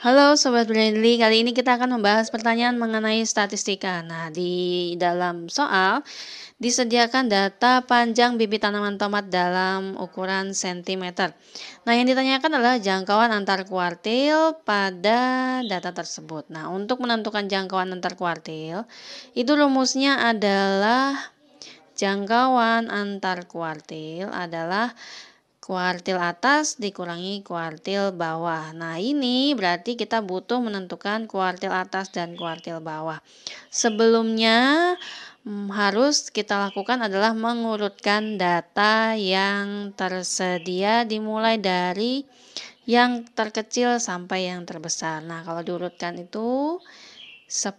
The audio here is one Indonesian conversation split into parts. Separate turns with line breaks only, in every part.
Halo Sobat Blendly, kali ini kita akan membahas pertanyaan mengenai statistika. Nah, di dalam soal disediakan data panjang bibit tanaman tomat dalam ukuran sentimeter. Nah, yang ditanyakan adalah jangkauan antar kuartil pada data tersebut. Nah, untuk menentukan jangkauan antar kuartil, itu rumusnya adalah jangkauan antar kuartil adalah kuartil atas dikurangi kuartil bawah. Nah, ini berarti kita butuh menentukan kuartil atas dan kuartil bawah. Sebelumnya hmm, harus kita lakukan adalah mengurutkan data yang tersedia dimulai dari yang terkecil sampai yang terbesar. Nah, kalau diurutkan itu 10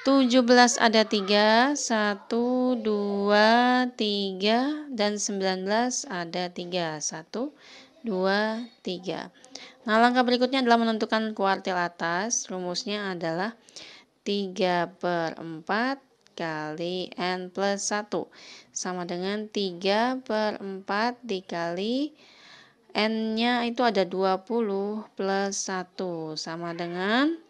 17 ada 3, 1, 2, 3, dan 19 ada 3, 1, 2, 3. Nah, langkah berikutnya adalah menentukan kuartil atas. Rumusnya adalah 3 per 4 kali N plus 1. Sama dengan 3 per 4 dikali N-nya itu ada 20 plus 1. Sama dengan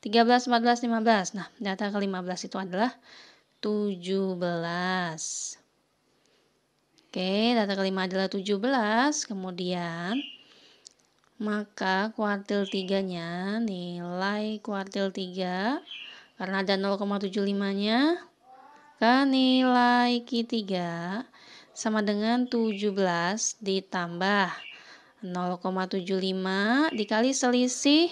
13, 14, 15. Nah, data ke-15 itu adalah 17. Oke, data ke 5 adalah 17. Kemudian, maka kuartil 3-nya nilai kuartil 3 karena ada 0,75-nya kan nilai Q3 sama dengan 17 ditambah 0,75 dikali selisih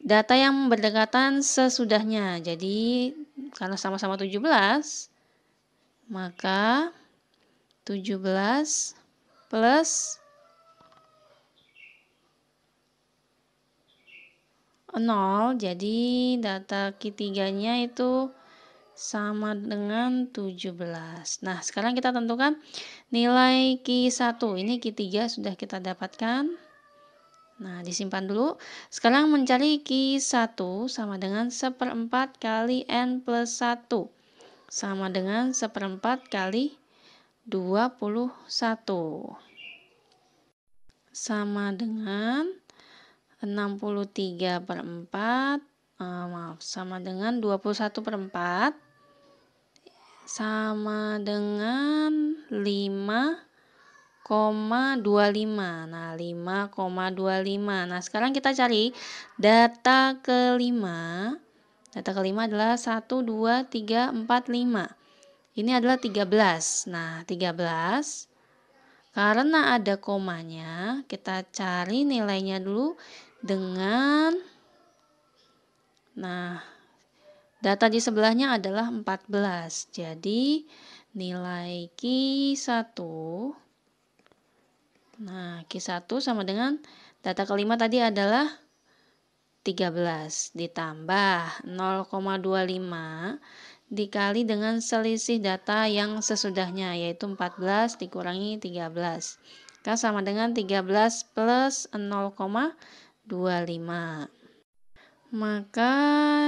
data yang berdekatan sesudahnya. Jadi karena sama-sama 17 maka 17 plus nol jadi data ketiganya itu sama dengan 17 nah sekarang kita tentukan nilai Q1 ini Q3 sudah kita dapatkan Nah, disimpan dulu. Sekarang mencari Q1 sama dengan 1 4 kali N plus 1. Sama dengan 1 4 kali 21. Sama dengan 63 per 4. Uh, eh, maaf, sama dengan 21 per 4. Sama dengan 5 per 4. 5,25 Nah, 5,25. Nah, sekarang kita cari data kelima. Data kelima adalah 1, 2, 3, 4, 5. Ini adalah 13. Nah, 13. Karena ada komanya, kita cari nilainya dulu dengan... Nah, data di sebelahnya adalah 14. Jadi, nilai Q1 Nah, Q1 sama dengan data kelima tadi adalah 13 ditambah 0,25 dikali dengan selisih data yang sesudahnya yaitu 14 dikurangi 13 kan sama dengan 13 plus 0,25 maka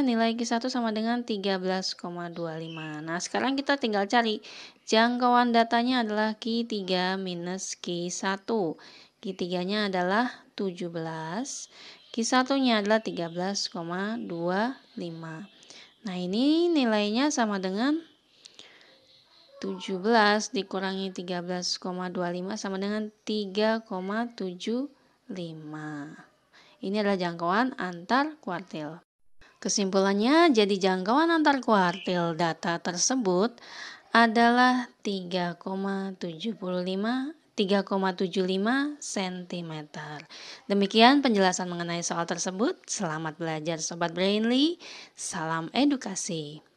nilai Q1 sama dengan 13,25. Nah, sekarang kita tinggal cari. Jangkauan datanya adalah Q3 minus Q1. Q3-nya adalah 17. Q1-nya adalah 13,25. Nah, ini nilainya sama dengan 17 dikurangi 13,25 sama dengan 3,75. Ini adalah jangkauan antar kuartil. Kesimpulannya, jadi jangkauan antar kuartil data tersebut adalah 3,75 3,75 cm. Demikian penjelasan mengenai soal tersebut. Selamat belajar Sobat Brainly. Salam edukasi.